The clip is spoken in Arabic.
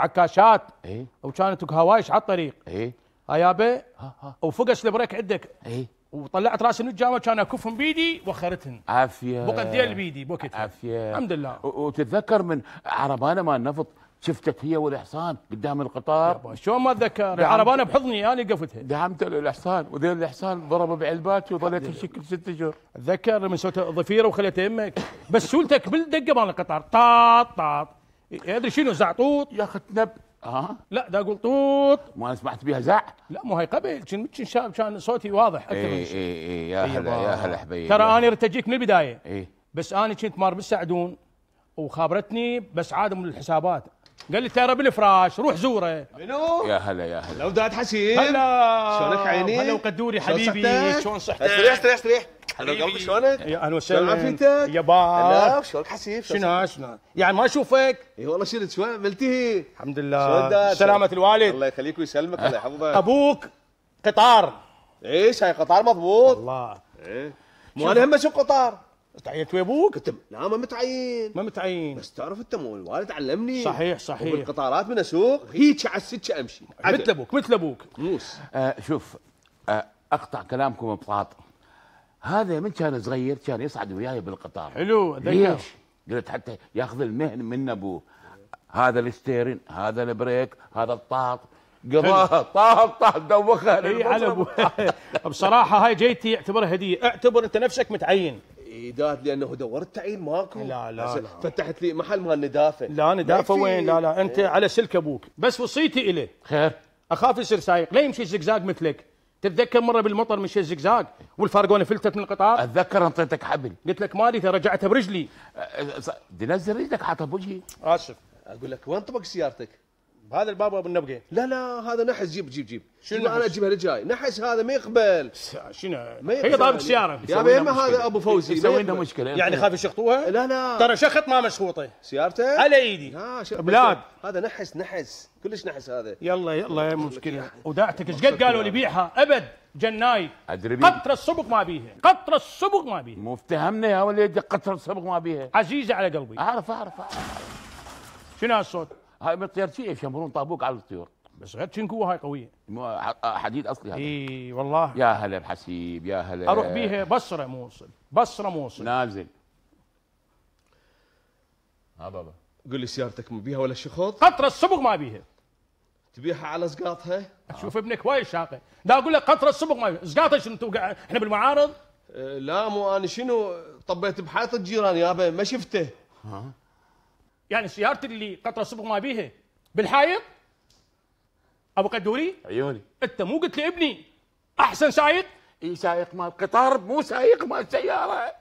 عكاشات اي وكانت هوايش على الطريق اي آه يابا وفقش البريك عندك اي وطلعت راسي من الجامعه كان اكفهم بيدي وخرتهم عافيه بقديل بيدي بوقتها عافيه الحمد لله وتتذكر من عربانه مال نفط شفتك هي والاحصان قدام القطار شلون ما اتذكر العربانه بحضني انا قفتها دعمت الاحصان وذيل الاحصان ضربه بعلباتي وظليت شكل ست شهور اتذكر من سويت ضفيره وخليت يمك بس سولتك بالدقه مال القطار طاط طاط إيه، ادري شنو زعطوط يا اخي تنب اه لا ده طوط ما سمعت بها زع لا مو هاي قبل كان شان, صوتي واضح اكثر من اي إيه، اي إيه، يا هلا يا أيوة. هلا حبيبي ترى انا ارتجيك من البدايه اي بس انا كنت مار بالسعدون وخابرتني بس عاد من الحسابات قال لي ترى بالفراش روح زوره منو؟ يا هلا يا هلا لو داد حسين هلا شلونك عيني؟ هلا وقدوري حبيبي شلون صحتك؟ استريح استريح استريح هلا قلبي شلونك؟ اهلا وسهلا عافيتك؟ يا با شلونك حسيف؟ شنو شنو؟ يعني ما اشوفك؟ اي والله شلت شوي ملتهي الحمد لله سلامة الوالد الله يخليك ويسلمك الله يحفظك ابوك قطار ايش هاي قطار مضبوط والله ايه مو انا هم اشوف قطار تعينت ويا ابوك؟ كتب. لا ما متعين ما متعين بس تعرف انت مو الوالد علمني صحيح صحيح بالقطارات من اسوق هيك على السكه امشي مثل ابوك مثل ابوك موس آه شوف آه اقطع كلامكم بطاط هذا من كان صغير كان يصعد وياي بالقطار حلو ليش؟ قلت حتى ياخذ المهن من ابوه هذا الستيرن هذا البريك هذا الطاط قضاها طاط طاط دوخها اي على ابوه بصراحه هاي جيتي اعتبرها هديه اعتبر انت نفسك متعين ايداد لانه دورت تعين ماكو لا لا فتحت لي محل مال ندافه لا ندافه وين لا لا انت إيه. على سلك ابوك بس وصيتي اليه خير اخاف يصير سايق لا يمشي زقزاق مثلك تتذكر مره بالمطر مشي الزقزاق والفارقونه فلتت من القطار اتذكر انطيتك حبل قلت لك مالي رجعتها برجلي أه، أه، دي نزل رجلك حاطها بوجهي اسف اقول لك وين طبق سيارتك؟ بهذا الباب ابو النبقه لا لا هذا نحس جيب جيب جيب شنو انا اجيبها لجاي نحس هذا ما يقبل شنو هي طابق سياره يعني. يا بيما هذا ابو فوزي يسوي لنا مشكله يعني خاف يشخطوها لا لا ترى شخط ما مشخوطه سيارته على ايدي بلاد هذا نحس نحس كلش نحس هذا يلا يلا يا مشكله وداعتك ايش قد قالوا لي بيعها ابد جناي ادري قطره الصبغ ما بيها قطره الصبغ ما بيها مو افتهمنا يا وليدي قطره الصبغ ما بيها عزيزه على قلبي اعرف اعرف, أعرف. شنو هالصوت هاي من طيارتي يشمرون طابوك على الطيور بس غير تشنكو هاي قويه حديد اصلي هذا اي والله يا هلا بحسيب يا هلا اروح بيها بصره موصل بصره موصل نازل ها بابا قول لي سيارتك ما بيها ولا شخوط قطره الصبغ ما بيها تبيعها على سقاطها اشوف ابنك وايد شاقه لا اقول لك قطره الصبغ ما بيها سقاطها شنو توقع احنا بالمعارض أه، لا مو انا شنو طبيت بحيط الجيران يابا ما شفته ها يعني سيارتي اللي صبغ ما بيها بالحائط ابو قدوري عيوني انت مو قلت لي ابني احسن سايق اي سايق مال قطار مو سايق مال سياره